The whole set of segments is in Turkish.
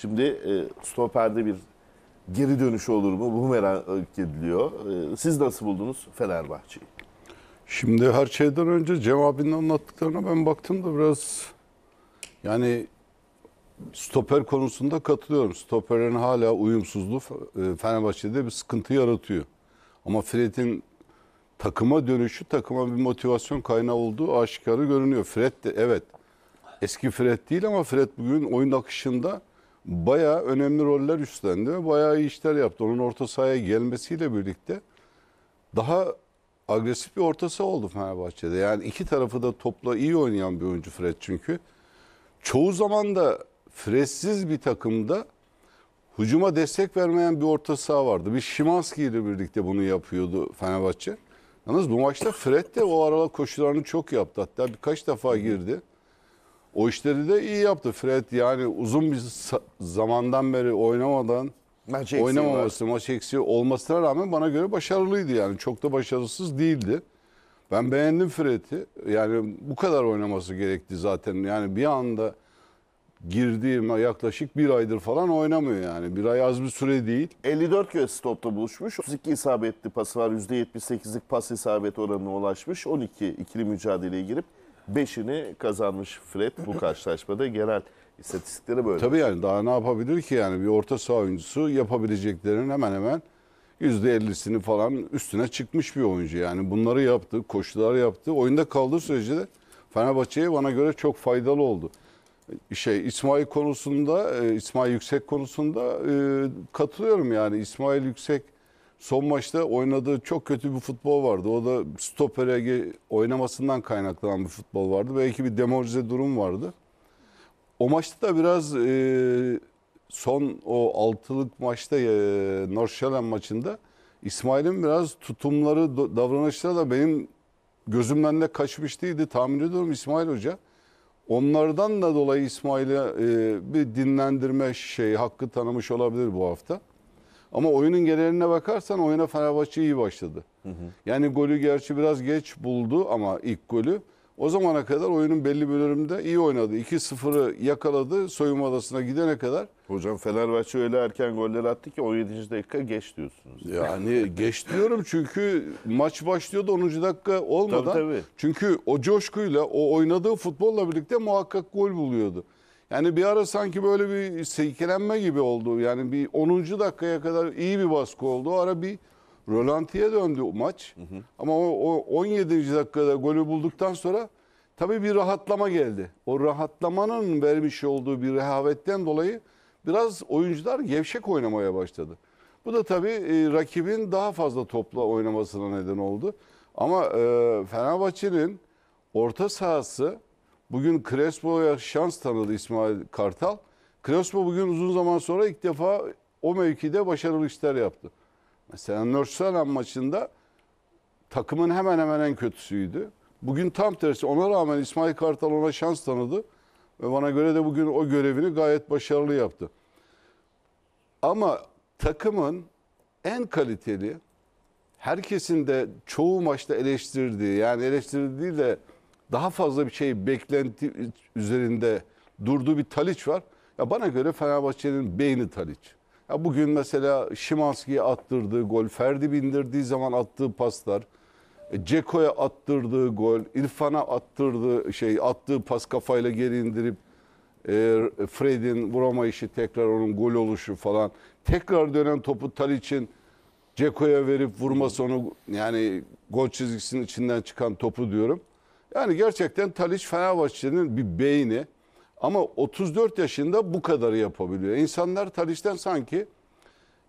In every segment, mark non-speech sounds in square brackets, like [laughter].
Şimdi e, stoperde bir geri dönüş olur mu? Bu merak ediliyor. E, siz nasıl buldunuz Fenerbahçe'yi? Şimdi her şeyden önce Cem abinin anlattıklarına ben baktım da biraz yani stoper konusunda katılıyorum. Stoperin hala uyumsuzluğu e, Fenerbahçe'de bir sıkıntı yaratıyor. Ama Fred'in takıma dönüşü takıma bir motivasyon kaynağı olduğu aşikarı görünüyor. Fred de evet eski Fred değil ama Fred bugün oyun akışında bayağı önemli roller üstlendi ve bayağı iyi işler yaptı. Onun orta sahaya gelmesiyle birlikte daha agresif bir ortası oldu Fenerbahçe'de. Yani iki tarafı da topla iyi oynayan bir oyuncu Fred çünkü. Çoğu zaman da Fred'siz bir takımda hücuma destek vermeyen bir orta saha vardı. Bir Şimanski ile birlikte bunu yapıyordu Fenerbahçe. Yalnız bu maçta Fred de o aralar koşularını çok yaptı. Hatta birkaç defa girdi. O işleri de iyi yaptı Fred. Yani uzun bir zamandan beri oynamadan maç oynamaması, maç eksiği olmasına rağmen bana göre başarılıydı yani. Çok da başarısız değildi. Ben beğendim Fred'i. Yani bu kadar oynaması gerekti zaten. Yani bir anda girdiğim yaklaşık bir aydır falan oynamıyor yani. Bir ay az bir süre değil. 54 kez topla buluşmuş. 32 isabetli pası var. %78'lik pas isabet oranına ulaşmış. 12 ikili mücadeleye girip 5'ini kazanmış Fred bu karşılaşmada genel istatistikleri böyle. Tabii yani daha ne yapabilir ki yani bir orta saha oyuncusu yapabileceklerinin hemen hemen %50'sini falan üstüne çıkmış bir oyuncu. Yani bunları yaptı, koşular yaptı. Oyunda kaldığı sürece de Fenerbahçe'ye bana göre çok faydalı oldu. Şey İsmail konusunda, e, İsmail Yüksek konusunda e, katılıyorum yani İsmail Yüksek son maçta oynadığı çok kötü bir futbol vardı. O da stopere oynamasından kaynaklanan bir futbol vardı. Belki bir demoralize durum vardı. O maçta da biraz e, son o altılık maçta e, Norşelen maçında İsmail'in biraz tutumları, davranışları da benim gözümden de kaçmıştıydı. Tahmin ediyorum İsmail Hoca. Onlardan da dolayı İsmail'e e, bir dinlendirme şeyi hakkı tanımış olabilir bu hafta. Ama oyunun geneline bakarsan oyuna Fenerbahçe iyi başladı. Hı hı. Yani golü gerçi biraz geç buldu ama ilk golü. O zamana kadar oyunun belli bölümünde iyi oynadı. 2-0'ı yakaladı soyunma odasına gidene kadar. Hocam Fenerbahçe öyle erken goller attı ki 17. dakika geç diyorsunuz. Yani geç diyorum çünkü maç başlıyordu 10. dakika olmadan. Tabii, tabii. Çünkü o coşkuyla, o oynadığı futbolla birlikte muhakkak gol buluyordu. Yani bir ara sanki böyle bir seykelenme gibi oldu. Yani bir 10. dakikaya kadar iyi bir baskı oldu. O ara bir rölantiye döndü maç. Hı hı. Ama o, o 17. dakikada golü bulduktan sonra tabii bir rahatlama geldi. O rahatlamanın vermiş olduğu bir rehavetten dolayı biraz oyuncular gevşek oynamaya başladı. Bu da tabii e, rakibin daha fazla topla oynamasına neden oldu. Ama e, Fenerbahçe'nin orta sahası Bugün Crespo'ya şans tanıdı İsmail Kartal. Crespo bugün uzun zaman sonra ilk defa o mevkide başarılı işler yaptı. Mesela Nörselan maçında takımın hemen hemen en kötüsüydü. Bugün tam tersi. Ona rağmen İsmail Kartal ona şans tanıdı. Ve bana göre de bugün o görevini gayet başarılı yaptı. Ama takımın en kaliteli, herkesin de çoğu maçta eleştirdiği, yani eleştirdiği de daha fazla bir şey beklenti üzerinde durduğu bir Taliç var. Ya bana göre Fenerbahçe'nin beyni Taliç. Ya bugün mesela Şimanski'ye attırdığı gol, Ferdi bindirdiği zaman attığı paslar, Ceko'ya e, attırdığı gol, İrfan'a attırdığı şey, attığı pas kafayla geri indirip e, Fred'in vurama işi tekrar onun gol oluşu falan. Tekrar dönen topu Talic'in Ceko'ya verip vurması onu yani gol çizgisinin içinden çıkan topu diyorum. Yani gerçekten Taliç Fenerbahçe'nin bir beyni ama 34 yaşında bu kadarı yapabiliyor. İnsanlar Taliç'ten sanki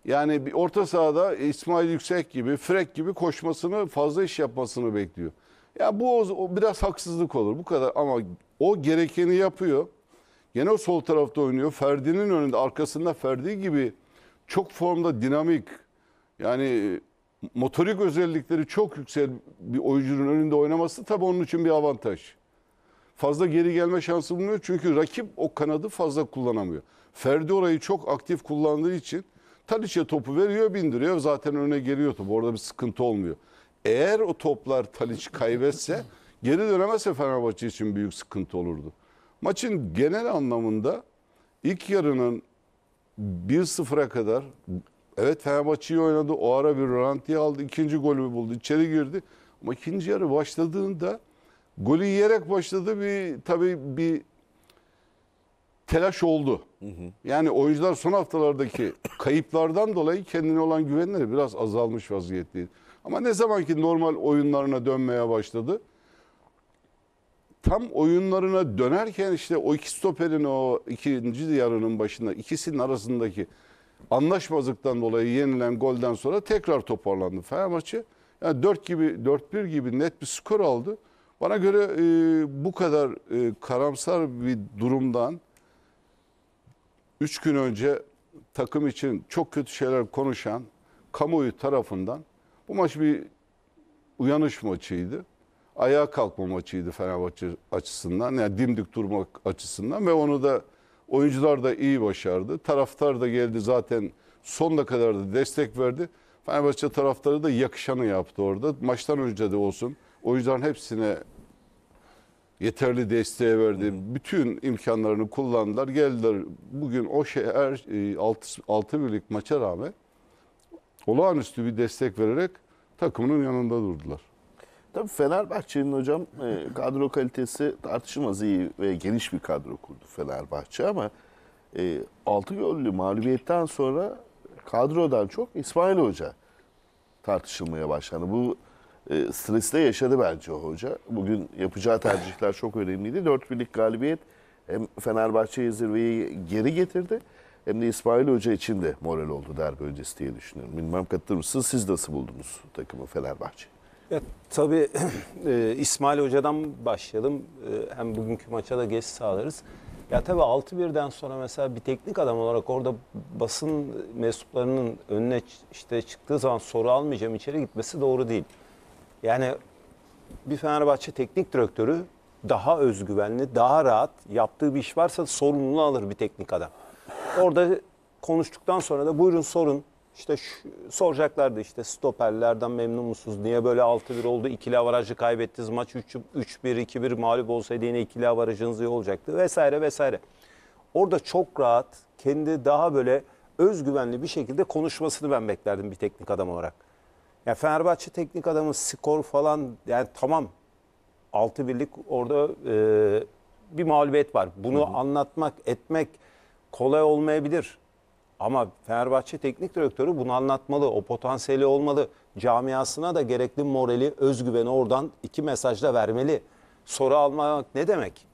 yani bir orta sahada İsmail Yüksek gibi, Frek gibi koşmasını, fazla iş yapmasını bekliyor. Ya bu o, biraz haksızlık olur bu kadar ama o gerekeni yapıyor. Gene o sol tarafta oynuyor. Ferdi'nin önünde arkasında Ferdi gibi çok formda dinamik yani motorik özellikleri çok yüksek bir oyuncunun önünde oynaması tabii onun için bir avantaj. Fazla geri gelme şansı bulmuyor çünkü rakip o kanadı fazla kullanamıyor. Ferdi orayı çok aktif kullandığı için Tadiç'e topu veriyor, bindiriyor. Zaten öne geliyor top. Orada bir sıkıntı olmuyor. Eğer o toplar Tadiç kaybetse geri dönemezse Fenerbahçe için büyük sıkıntı olurdu. Maçın genel anlamında ilk yarının 1-0'a kadar Evet Fenerbahçe iyi oynadı. O ara bir rölantiye aldı. ikinci golü buldu. içeri girdi. Ama ikinci yarı başladığında golü yiyerek başladı. Bir tabii bir telaş oldu. Hı hı. Yani oyuncular son haftalardaki [coughs] kayıplardan dolayı kendine olan güvenleri biraz azalmış vaziyetteydi. Ama ne zamanki normal oyunlarına dönmeye başladı. Tam oyunlarına dönerken işte o iki stoperin o ikinci yarının başında ikisinin arasındaki anlaşmazlıktan dolayı yenilen golden sonra tekrar toparlandı Fenerbahçe. Yani 4 gibi 4-1 gibi net bir skor aldı. Bana göre e, bu kadar e, karamsar bir durumdan 3 gün önce takım için çok kötü şeyler konuşan kamuoyu tarafından bu maç bir uyanış maçıydı. Ayağa kalkma maçıydı Fenerbahçe açısından. Yani dimdik durmak açısından ve onu da Oyuncular da iyi başardı. Taraftar da geldi zaten sonuna kadar da destek verdi. Fenerbahçe taraftarı da yakışanı yaptı orada. Maçtan önce de olsun oyuncuların hepsine yeterli desteğe verdi. Hmm. Bütün imkanlarını kullandılar. Geldiler bugün o şehir 6, 6 birlik maça rağmen olağanüstü bir destek vererek takımının yanında durdular. Tabii Fenerbahçe'nin hocam e, kadro kalitesi tartışılmaz iyi ve geniş bir kadro kurdu Fenerbahçe ama e, 6 gollü mağlubiyetten sonra kadrodan çok İsmail Hoca tartışılmaya başlandı. Bu e, stresle yaşadı bence o hoca. Bugün yapacağı tercihler çok önemliydi. 4 birlik galibiyet hem Fenerbahçe'yi zirveyi geri getirdi hem de İsmail Hoca için de moral oldu derbi öncesi diye düşünüyorum. Bilmem katılır mısınız? Siz nasıl buldunuz takımı Fenerbahçe'yi? Ya, tabii [clears throat] e, İsmail Hoca'dan başlayalım. E, hem bugünkü maça da geç sağlarız. Ya tabii 6-1'den sonra mesela bir teknik adam olarak orada basın mensuplarının önüne işte çıktığı zaman soru almayacağım içeri gitmesi doğru değil. Yani bir Fenerbahçe teknik direktörü daha özgüvenli, daha rahat yaptığı bir iş varsa sorumluluğunu alır bir teknik adam. Orada konuştuktan sonra da buyurun sorun işte şu, soracaklardı işte stoperlerden memnun musunuz? Niye böyle 6-1 oldu? İkili avarajı kaybettiniz. Maç 3-1, 2-1 mağlup olsaydı yine ikili avarajınız iyi olacaktı vesaire vesaire. Orada çok rahat kendi daha böyle özgüvenli bir şekilde konuşmasını ben beklerdim bir teknik adam olarak. Yani Fenerbahçe teknik adamı skor falan yani tamam 6 birlik orada e, bir mağlubiyet var. Bunu hı hı. anlatmak, etmek kolay olmayabilir. Ama Fenerbahçe teknik direktörü bunu anlatmalı. O potansiyeli olmalı. Camiasına da gerekli morali, özgüveni oradan iki mesajla vermeli. Soru almak ne demek?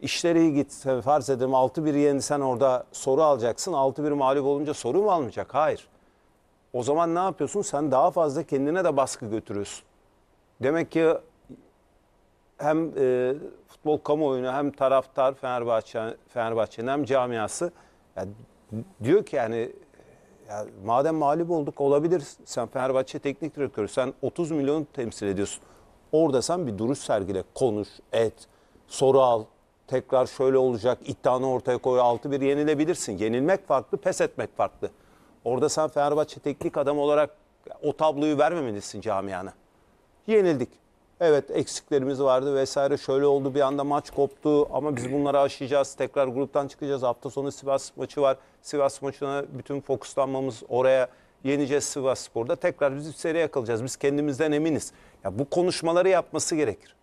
İşleri iyi gitse farz edelim 6-1 yenilsen orada soru alacaksın. 6-1 mağlup olunca soru mu almayacak? Hayır. O zaman ne yapıyorsun? Sen daha fazla kendine de baskı götürüyorsun. Demek ki hem e, futbol kamuoyuna hem taraftar Fenerbahçe Fenerbahçe'nin hem camiası yani diyor ki yani ya madem mağlup olduk olabilir. Sen Fenerbahçe teknik direktörü sen 30 milyon temsil ediyorsun. Orada sen bir duruş sergile, konuş, et, soru al. Tekrar şöyle olacak, iddianı ortaya koy, 6-1 yenilebilirsin. Yenilmek farklı, pes etmek farklı. Orada sen Fenerbahçe teknik adam olarak o tabloyu vermemelisin camiana. Yenildik evet eksiklerimiz vardı vesaire şöyle oldu bir anda maç koptu ama biz bunları aşacağız tekrar gruptan çıkacağız hafta sonu Sivas maçı var Sivas maçına bütün fokuslanmamız oraya yeneceğiz Sivas Spor'da tekrar biz seriye yakalayacağız biz kendimizden eminiz ya bu konuşmaları yapması gerekir